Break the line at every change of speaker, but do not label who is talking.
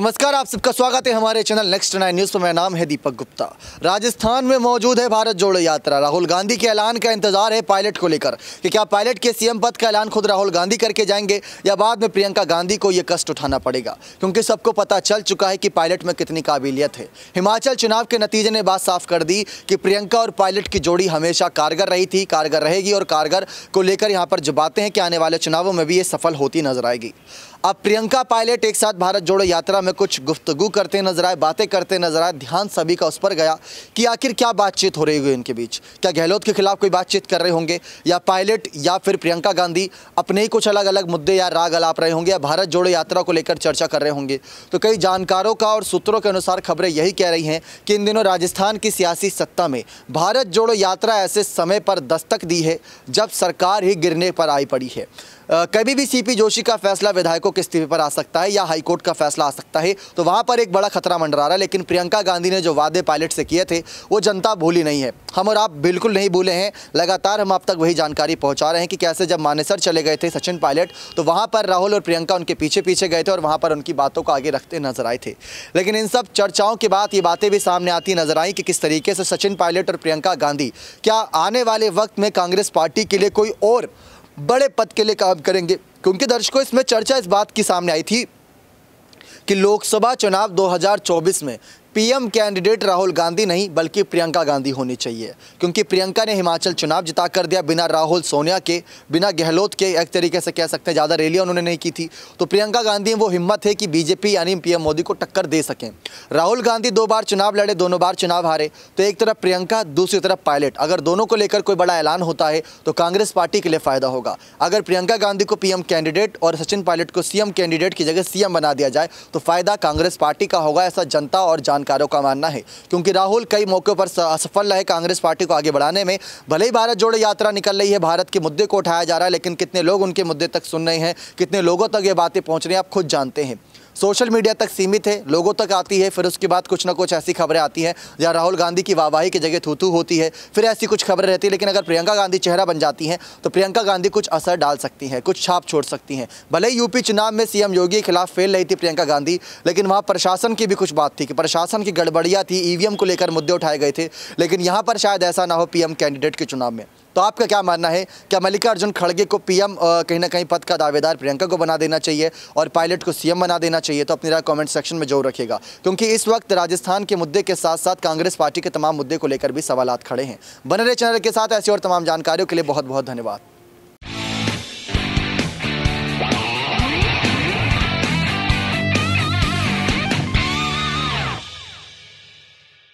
नमस्कार आप सबका स्वागत है हमारे चैनल नेक्स्ट नाइन न्यूज़ पर मेरा नाम है दीपक गुप्ता राजस्थान में मौजूद है भारत जोड़ो यात्रा राहुल गांधी के ऐलान का इंतजार है पायलट को लेकर कि क्या पायलट के सीएम पद का ऐलान खुद राहुल गांधी करके जाएंगे या बाद में प्रियंका गांधी को ये कष्ट उठाना पड़ेगा क्योंकि सबको पता चल चुका है कि पायलट में कितनी काबिलियत है हिमाचल चुनाव के नतीजे ने बात साफ कर दी कि प्रियंका और पायलट की जोड़ी हमेशा कारगर रही थी कारगर रहेगी और कारगर को लेकर यहाँ पर जो बातें हैं कि आने वाले चुनावों में भी ये सफल होती नजर आएगी अब प्रियंका पायलट एक साथ भारत जोड़ो यात्रा में कुछ गुफ्तगु करते नजर आए बातें करते नजर आए ध्यान सभी का उस पर गया कि आखिर क्या बातचीत हो रही हुई इनके बीच क्या गहलोत के खिलाफ कोई बातचीत कर रहे होंगे या पायलट या फिर प्रियंका गांधी अपने ही कुछ अलग अलग मुद्दे या राग अलाप रहे होंगे या भारत जोड़ो यात्रा को लेकर चर्चा कर रहे होंगे तो कई जानकारों का और सूत्रों के अनुसार खबरें यही कह रही हैं कि इन दिनों राजस्थान की सियासी सत्ता में भारत जोड़ो यात्रा ऐसे समय पर दस्तक दी है जब सरकार ही गिरने पर आई पड़ी है कभी भी सीपी जोशी का फैसला विधायकों के इस्तीफे पर आ सकता है या हाईकोर्ट का फैसला आ सकता है तो वहाँ पर एक बड़ा खतरा मंडरा रहा है लेकिन प्रियंका गांधी ने जो वादे पायलट से किए थे वो जनता भूली नहीं है हम और आप बिल्कुल नहीं भूले हैं लगातार हम आप तक वही जानकारी पहुँचा रहे हैं कि कैसे जब मानेसर चले गए थे सचिन पायलट तो वहाँ पर राहुल और प्रियंका उनके पीछे पीछे गए थे और वहाँ पर उनकी बातों को आगे रखते नजर आए थे लेकिन इन सब चर्चाओं के बाद ये बातें भी सामने आती नजर आई कि किस तरीके से सचिन पायलट और प्रियंका गांधी क्या आने वाले वक्त में कांग्रेस पार्टी के लिए कोई और बड़े पद के लिए काम करेंगे क्योंकि दर्शकों इसमें चर्चा इस बात की सामने आई थी कि लोकसभा चुनाव 2024 में पीएम कैंडिडेट राहुल गांधी नहीं बल्कि प्रियंका गांधी होनी चाहिए क्योंकि प्रियंका ने हिमाचल चुनाव जिता कर दिया बिना राहुल सोनिया के बिना गहलोत के एक तरीके से कह सकते हैं ज़्यादा रैलियाँ उन्होंने नहीं की थी तो प्रियंका गांधी वो हिम्मत है कि बीजेपी यानी पीएम मोदी को टक्कर दे सकें राहुल गांधी दो बार चुनाव लड़े दोनों बार चुनाव हारे तो एक तरफ प्रियंका दूसरी तरफ पायलट अगर दोनों को लेकर कोई बड़ा ऐलान होता है तो कांग्रेस पार्टी के लिए फ़ायदा होगा अगर प्रियंका गांधी को पीएम कैंडिडेट और सचिन पायलट को सीएम कैंडिडेट की जगह सीएम बना दिया जाए तो फ़ायदा कांग्रेस पार्टी का होगा ऐसा जनता और जानकारी जानकारों का मानना है क्योंकि राहुल कई मौक़ों पर असफल रहे कांग्रेस पार्टी को आगे बढ़ाने में भले ही भारत जोड़ो यात्रा निकल रही है भारत के मुद्दे को उठाया जा रहा है लेकिन कितने लोग उनके मुद्दे तक सुन रहे हैं कितने लोगों तक ये बातें पहुँच रही हैं आप खुद जानते हैं सोशल मीडिया तक सीमित है लोगों तक आती है फिर उसके बाद कुछ ना कुछ ऐसी खबरें आती हैं जहाँ राहुल गांधी की वाहवाही की जगह थूथू होती है फिर ऐसी कुछ खबरें रहती है लेकिन अगर प्रियंका गांधी चेहरा बन जाती हैं तो प्रियंका गांधी कुछ असर डाल सकती हैं कुछ छाप छोड़ सकती हैं भले ही यूपी चुनाव में सीएम योगी के खिलाफ फेल रही थी प्रियंका गांधी लेकिन वहाँ प्रशासन की भी कुछ बात थी कि प्रशासन की गड़बड़ियाँ थी ई को लेकर मुद्दे उठाए गए थे लेकिन यहाँ पर शायद ऐसा ना हो पी कैंडिडेट के चुनाव में तो आपका क्या मानना है क्या मल्लिकार्जुन खड़गे को पीएम कहीं ना कहीं पद का दावेदार प्रियंका को बना देना चाहिए और पायलट को सीएम बना देना चाहिए चाहिए तो अपनी राय कमेंट सेक्शन में जरूर रखिएगा क्योंकि इस वक्त राजस्थान के मुद्दे के साथ साथ कांग्रेस पार्टी के तमाम मुद्दे को लेकर भी सवाल खड़े हैं बने रहे चैनल के साथ ऐसी और तमाम जानकारियों के लिए बहुत बहुत धन्यवाद